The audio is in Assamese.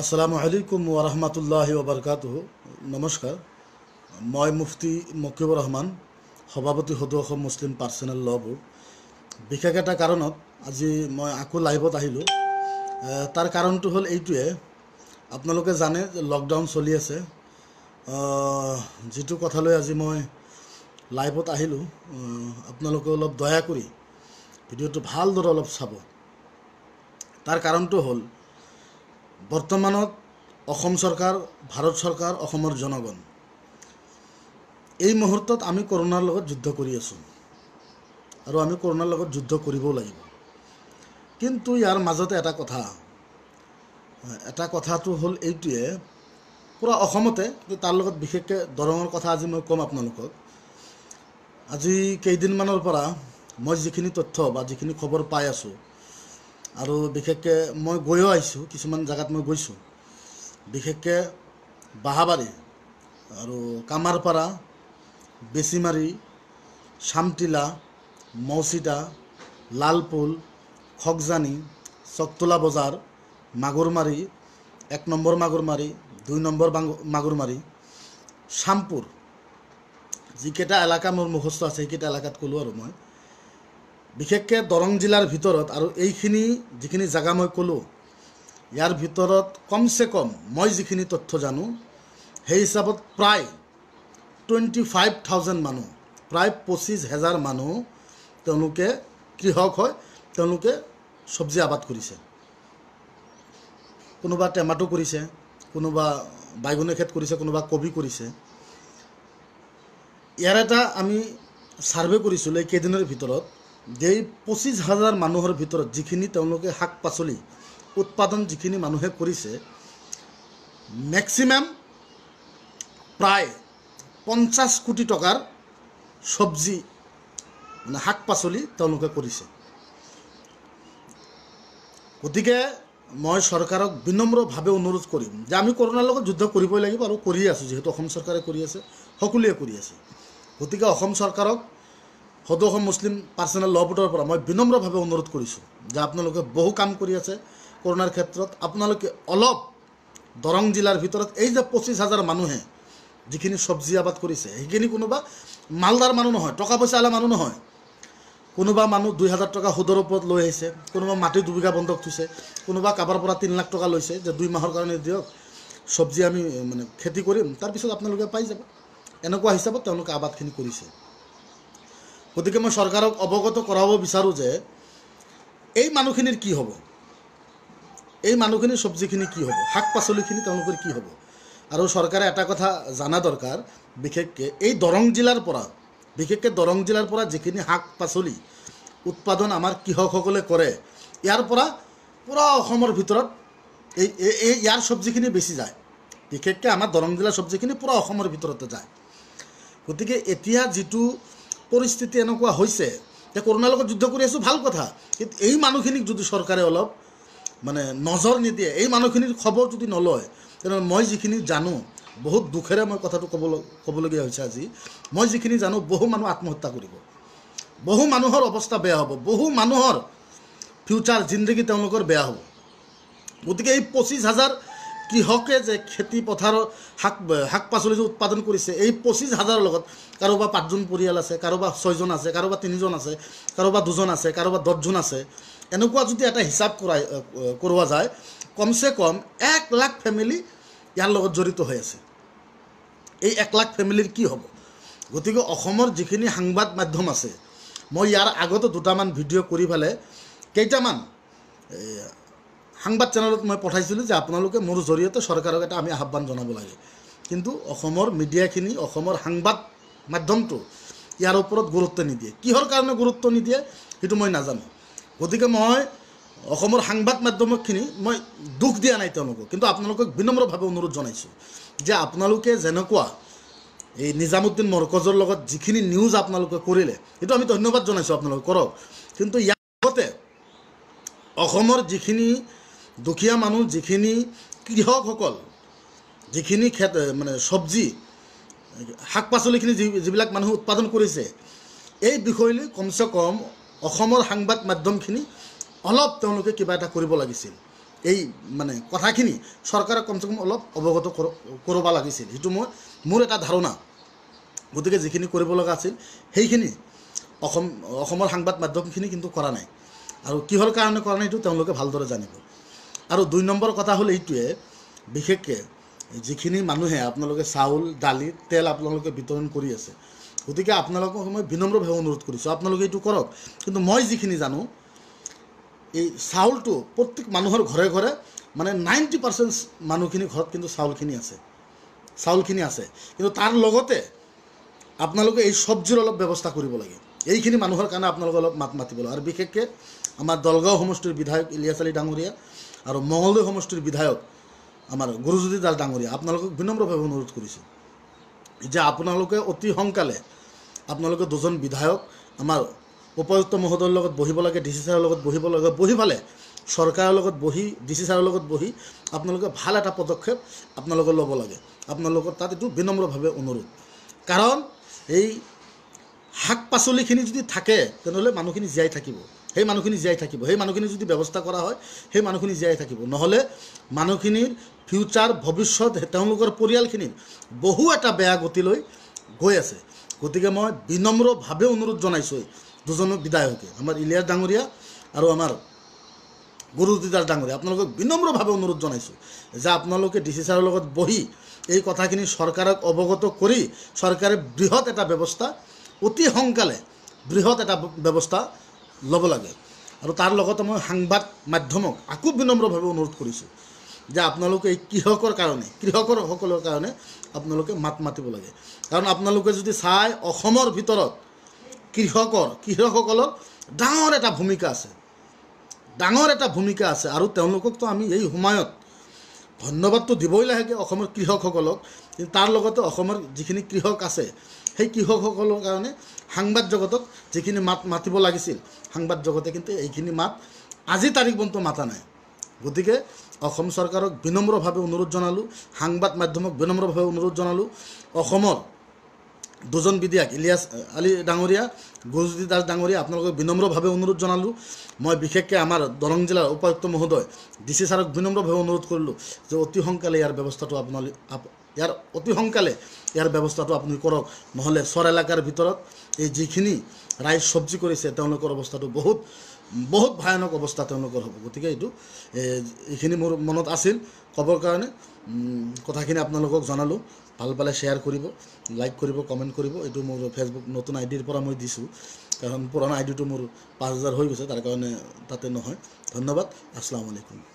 আসসালামু আলাইকুম ওরহমতুল্লাহ ওবরকাত নমস্কার মই মুফতি মকিবুর রহমান সভাপতি সদৌ Assam Muslim Personal Law Board বিশেষ এটা কাৰণত আজি মই আকৌ লাইভত আহিলোঁ তাৰ কাৰণটো হ'ল এইটোৱে আপোনালোকে জানে যে লকডাউন চলি আছে যিটো কথালৈ আজি মই লাইভত আহিলোঁ আপোনালোকে অলপ দয়া কৰি ভিডিঅ'টো ভালদৰে অলপ চাব তাৰ কাৰণটো হ'ল বৰ্তমানত অসম চৰকাৰ ভাৰত চৰকাৰ অসমৰ জনগণ এই মুহূৰ্তত আমি কৰোণাৰ লগত যুদ্ধ কৰি আছোঁ আৰু আমি কৰোণাৰ লগত যুদ্ধ কৰিবও লাগিব কিন্তু ইয়াৰ মাজতে এটা কথা এটা কথাটো হ'ল এইটোৱে পূৰা অসমতে তাৰ লগত বিশেষকৈ দৰঙৰ কথা আজি মই ক'ম আপোনালোকক আজি কেইদিনমানৰ পৰা মই যিখিনি তথ্য বা যিখিনি খবৰ পাই আছোঁ আৰু বিশেষকৈ মই গৈও আহিছোঁ কিছুমান জেগাত মই গৈছোঁ বিশেষকৈ বাহাবাৰী আৰু কামাৰপাৰা বেচিমাৰী চামটিলা মৌচিতা লালপুল খকজানি চকটোলা বজাৰ মাগুৰমাৰী এক নম্বৰ মাগুৰমাৰী দুই নম্বৰ মাগুৰমাৰী শ্যামপুৰ যিকেইটা এলেকা মোৰ মুখস্থ আছে সেইকেইটা এলেকাত ক'লোঁ আৰু মই বিশেষকে দৰং জিলাৰ ভিতৰত আৰু এইখিনি যিখিনি জেগা মই ক'লোঁ ইয়াৰ ভিতৰত কমচে কম মই যিখিনি তথ্য জানো সেই হিচাপত প্ৰায় টুৱেণ্টি ফাইভ থাউজেণ্ড মানুহ প্ৰায় পঁচিছ হেজাৰ মানুহ তেওঁলোকে কৃষক হয় তেওঁলোকে চব্জি আবাদ কৰিছে কোনোবা টেমাটো কৰিছে কোনোবা বাইগুণে খেত কৰিছে কোনোবা কবি কৰিছে ইয়াৰ এটা আমি ছাৰ্ভে কৰিছিলোঁ এই কেইদিনৰ ভিতৰত এই পঁচিছ হাজাৰ মানুহৰ ভিতৰত যিখিনি তেওঁলোকে শাক পাচলি উৎপাদন যিখিনি মানুহে কৰিছে মেক্সিমাম প্ৰায় পঞ্চাছ কোটি টকাৰ চব্জি মানে শাক পাচলি তেওঁলোকে কৰিছে গতিকে মই চৰকাৰক বিনম্ৰভাৱে অনুৰোধ কৰিম যে আমি কৰোণাৰ লগত যুদ্ধ কৰিবই লাগিব আৰু কৰি আছোঁ যিহেতু অসম চৰকাৰে কৰি আছে সকলোৱে কৰি আছে গতিকে অসম চৰকাৰক সদৌ অসম মুছলিম পাৰ্চনেল ল বোৰ্ডৰ পৰা মই বিনম্ৰভাৱে অনুৰোধ কৰিছোঁ যে আপোনালোকে বহু কাম কৰি আছে কৰোণাৰ ক্ষেত্ৰত আপোনালোকে অলপ দৰং জিলাৰ ভিতৰত এই যে পঁচিছ হাজাৰ মানুহে যিখিনি চব্জি আবাদ কৰিছে সেইখিনি কোনোবা মালদাৰ মানুহ নহয় টকা পইচা অলপ মানুহ নহয় কোনোবা মানুহ দুই হাজাৰ টকা সুদৰ ওপৰত লৈ আহিছে কোনোবা মাটি দুবিঘা বন্ধক থৈছে কোনোবা কাৰোবাৰ পৰা তিনি লাখ টকা লৈছে যে দুই মাহৰ কাৰণে দিয়ক চব্জি আমি মানে খেতি কৰিম তাৰপিছত আপোনালোকে পাই যাব এনেকুৱা হিচাপত তেওঁলোকে আবাদখিনি কৰিছে গতিকে মই চৰকাৰক অৱগত কৰাব বিচাৰোঁ যে এই মানুহখিনিৰ কি হ'ব এই মানুহখিনিৰ চব্জিখিনি কি হ'ব শাক পাচলিখিনি তেওঁলোকৰ কি হ'ব আৰু চৰকাৰে এটা কথা জানা দৰকাৰ বিশেষকৈ এই দৰং জিলাৰ পৰা বিশেষকৈ দৰং জিলাৰ পৰা যিখিনি শাক পাচলি উৎপাদন আমাৰ কৃষকসকলে কৰে ইয়াৰ পৰা পূৰা অসমৰ ভিতৰত এই এই ইয়াৰ চব্জিখিনি বেছি যায় বিশেষকৈ আমাৰ দৰং জিলাৰ চব্জিখিনি পূৰা অসমৰ ভিতৰতে যায় গতিকে এতিয়া যিটো পৰিস্থিতি এনেকুৱা হৈছে যে কৰোণাৰ লগত যুদ্ধ কৰি আছোঁ ভাল কথা কিন্তু এই মানুহখিনিক যদি চৰকাৰে অলপ মানে নজৰ নিদিয়ে এই মানুহখিনিৰ খবৰ যদি নলয় তেনেহ'লে মই যিখিনি জানো বহুত দুখেৰে মই কথাটো ক'ব ক'বলগীয়া হৈছে আজি মই যিখিনি জানো বহু মানুহ আত্মহত্যা কৰিব বহু মানুহৰ অৱস্থা বেয়া হ'ব বহু মানুহৰ ফিউচাৰ জিন্দগী তেওঁলোকৰ বেয়া হ'ব গতিকে এই পঁচিছ হাজাৰ কৃষকে যে খেতি পথাৰৰ শাক শাক পাচলি যে উৎপাদন কৰিছে এই পঁচিছ হাজাৰৰ লগত কাৰোবাৰ পাঁচজন পৰিয়াল আছে কাৰোবাৰ ছয়জন আছে কাৰোবাৰ তিনিজন আছে কাৰোবাৰ দুজন আছে কাৰোবাৰ দহজন আছে এনেকুৱা যদি এটা হিচাপ কৰাই কৰোৱা যায় কমচে কম এক লাখ ফেমিলি ইয়াৰ লগত জড়িত হৈ আছে এই এক লাখ ফেমিলিৰ কি হ'ব গতিকে অসমৰ যিখিনি সাংবাদ মাধ্যম আছে মই ইয়াৰ আগতে দুটামান ভিডিঅ' কৰি পেলাই কেইটামান সাংবাদ চেনেলত মই পঠাইছিলোঁ যে আপোনালোকে মোৰ জৰিয়তে চৰকাৰক এটা আমি আহ্বান জনাব লাগে কিন্তু অসমৰ মিডিয়াখিনি অসমৰ সাংবাদ মাধ্যমটো ইয়াৰ ওপৰত গুৰুত্ব নিদিয়ে কিহৰ কাৰণে গুৰুত্ব নিদিয়ে সেইটো মই নাজানো গতিকে মই অসমৰ সাংবাদ মাধ্যমকখিনি মই দুখ দিয়া নাই তেওঁলোকক কিন্তু আপোনালোকক বিনম্ৰভাৱে অনুৰোধ জনাইছোঁ যে আপোনালোকে যেনেকুৱা এই নিজামুদ্দিন মৰকজৰ লগত যিখিনি নিউজ আপোনালোকে কৰিলে সেইটো আমি ধন্যবাদ জনাইছোঁ আপোনালোকক কৰক কিন্তু ইয়াৰ লগতে অসমৰ যিখিনি দুখীয়া মানুহ যিখিনি কৃষকসকল যিখিনি খেত মানে চব্জি শাক পাচলিখিনি যি যিবিলাক মানুহে উৎপাদন কৰিছে এই বিষয়লৈ কমচে কম অসমৰ সাংবাদ মাধ্যমখিনি অলপ তেওঁলোকে কিবা এটা কৰিব লাগিছিল এই মানে কথাখিনি চৰকাৰে কমচে কম অলপ অৱগত কৰ কৰিব লাগিছিল সেইটো মই মোৰ এটা ধাৰণা গতিকে যিখিনি কৰিব লগা আছিল সেইখিনি অসম অসমৰ সাংবাদ মাধ্যমখিনি কিন্তু কৰা নাই আৰু কিহৰ কাৰণে কৰা নাই সেইটো তেওঁলোকে ভালদৰে জানিব আৰু দুই নম্বৰ কথা হ'ল এইটোৱে বিশেষকৈ যিখিনি মানুহে আপোনালোকে চাউল দালি তেল আপোনালোকে বিতৰণ কৰি আছে গতিকে আপোনালোকক মই বিনম্ৰভাৱে অনুৰোধ কৰিছোঁ আপোনালোকে এইটো কৰক কিন্তু মই যিখিনি জানো এই চাউলটো প্ৰত্যেক মানুহৰ ঘৰে ঘৰে মানে নাইণ্টি পাৰ্চেণ্ট মানুহখিনি ঘৰত কিন্তু চাউলখিনি আছে চাউলখিনি আছে কিন্তু তাৰ লগতে আপোনালোকে এই চব্জিৰ অলপ ব্যৱস্থা কৰিব লাগে এইখিনি মানুহৰ কাৰণে আপোনালোকে অলপ মাত মাতিব লাগে আৰু বিশেষকৈ আমাৰ দলগাঁও সমষ্টিৰ বিধায়ক ইলিয়াছ আলী ডাঙৰীয়া আৰু মঙলদৈ সমষ্টিৰ বিধায়ক আমাৰ গুৰুজ্যোতি দাস ডাঙৰীয়া আপোনালোকক বিনম্ৰভাৱে অনুৰোধ কৰিছোঁ যে আপোনালোকে অতি সোনকালে আপোনালোকে দুজন বিধায়ক আমাৰ উপায়ুক্ত মহোদয়ৰ লগত বহিব লাগে ডি চি ছাৰৰ লগত বহিব লাগে বহি পালে চৰকাৰৰ লগত বহি ডি চি ছাৰৰ লগত বহি আপোনালোকে ভাল এটা পদক্ষেপ আপোনালোকে ল'ব লাগে আপোনালোকৰ তাত এইটো বিনম্ৰভাৱে অনুৰোধ কাৰণ এই শাক পাচলিখিনি যদি থাকে তেনেহ'লে মানুহখিনি জীয়াই থাকিব সেই মানুহখিনি জীয়াই থাকিব সেই মানুহখিনি যদি ব্যৱস্থা কৰা হয় সেই মানুহখিনি জীয়াই থাকিব নহ'লে মানুহখিনিৰ ফিউচাৰ ভৱিষ্যত তেওঁলোকৰ পৰিয়ালখিনিৰ বহু এটা বেয়া গতিলৈ গৈ আছে গতিকে মই বিনম্ৰভাৱে অনুৰোধ জনাইছোঁ দুজন বিধায়কে আমাৰ ইলিয়াৰ ডাঙৰীয়া আৰু আমাৰ গুৰুদিদাৰ ডাঙৰীয়া আপোনালোকক বিনম্ৰভাৱে অনুৰোধ জনাইছোঁ যে আপোনালোকে ডি চি লগত বহি এই কথাখিনি চৰকাৰক অৱগত কৰি চৰকাৰে বৃহৎ এটা ব্যৱস্থা অতি সোনকালে বৃহৎ এটা ব্যৱস্থা ল'ব লাগে আৰু তাৰ লগতে মই সাংবাদ মাধ্যমক আকৌ বিনম্ৰভাৱে অনুৰোধ কৰিছোঁ যে আপোনালোকে এই কৃষকৰ কাৰণে কৃষকৰসকলৰ কাৰণে আপোনালোকে মাত মাতিব লাগে কাৰণ আপোনালোকে যদি চাই অসমৰ ভিতৰত কৃষকৰ কৃষকসকলৰ ডাঙৰ এটা ভূমিকা আছে ডাঙৰ এটা ভূমিকা আছে আৰু তেওঁলোককতো আমি এই সময়ত ধন্যবাদটো দিবই লাগে অসমৰ কৃষকসকলক কিন্তু তাৰ লগতে অসমৰ যিখিনি কৃষক আছে সেই কৃষকসকলৰ কাৰণে সাংবাদ জগতক যিখিনি মাত মাতিব লাগিছিল সাংবাদ জগতে কিন্তু এইখিনি মাত আজি তাৰিখ পৰ্যন্ত মাতা নাই গতিকে অসম চৰকাৰক বিনম্ৰভাৱে অনুৰোধ জনালোঁ সাংবাদ মাধ্যমক বিনম্ৰভাৱে অনুৰোধ জনালোঁ অসমৰ দুজন বিধায়ক ইলিয়াছ আলী ডাঙরিয়া গুজদি দাস ডাঙরিয়া আপনাদের বিনম্রভাবে অনুরোধ জানালো মই বিশেষকে আমার দরং জেলার উপায়ুক্ত মহোদয় ডি সি সারক বিনম্রভাবে অনুরোধ করলো যে অতি সোনকালে ইয়ার ব্যবস্থাটা আপনার ইয়ার অতি সোনকালে ইয়ার ব্যবস্থাটা আপনি করক নহলে চর এলাকার ভিতর এই যখন রাইজ সবজি করেছে অবস্থাটা বহুত বহুত ভয়ানক অৱস্থা তেওঁলোকৰ হ'ব গতিকে এইটো এইখিনি মোৰ মনত আছিল ক'বৰ কাৰণে কথাখিনি আপোনালোকক জনালোঁ ভাল পালে শ্বেয়াৰ কৰিব লাইক কৰিব কমেণ্ট কৰিব এইটো মোৰ ফেচবুক নতুন আইডিৰ পৰা মই দিছোঁ কাৰণ পুৰণা আইডিটো মোৰ পাঁচ হাজাৰ হৈ গৈছে তাৰ কাৰণে তাতে নহয় ধন্যবাদ আছলাম